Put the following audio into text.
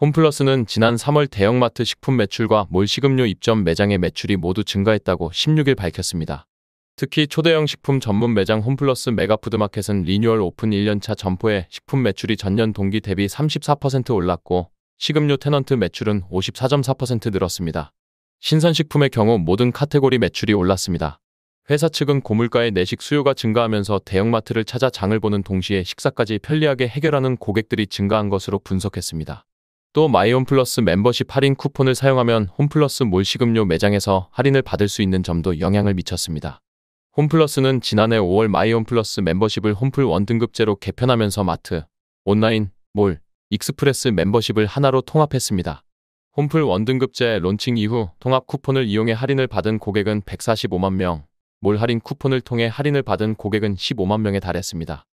홈플러스는 지난 3월 대형마트 식품 매출과 몰식음료 입점 매장의 매출이 모두 증가했다고 16일 밝혔습니다. 특히 초대형 식품 전문 매장 홈플러스 메가푸드마켓은 리뉴얼 오픈 1년차 점포에 식품 매출이 전년 동기 대비 34% 올랐고 식음료 테넌트 매출은 54.4% 늘었습니다. 신선식품의 경우 모든 카테고리 매출이 올랐습니다. 회사 측은 고물가의 내식 수요가 증가하면서 대형마트를 찾아 장을 보는 동시에 식사까지 편리하게 해결하는 고객들이 증가한 것으로 분석했습니다. 또 마이홈 플러스 멤버십 할인 쿠폰을 사용하면 홈플러스 몰식음료 매장에서 할인을 받을 수 있는 점도 영향을 미쳤습니다. 홈플러스는 지난해 5월 마이홈 플러스 멤버십을 홈플 원 등급제로 개편하면서 마트, 온라인, 몰, 익스프레스 멤버십을 하나로 통합했습니다. 홈플 원등급제 론칭 이후 통합 쿠폰을 이용해 할인을 받은 고객은 145만 명, 몰 할인 쿠폰을 통해 할인을 받은 고객은 15만 명에 달했습니다.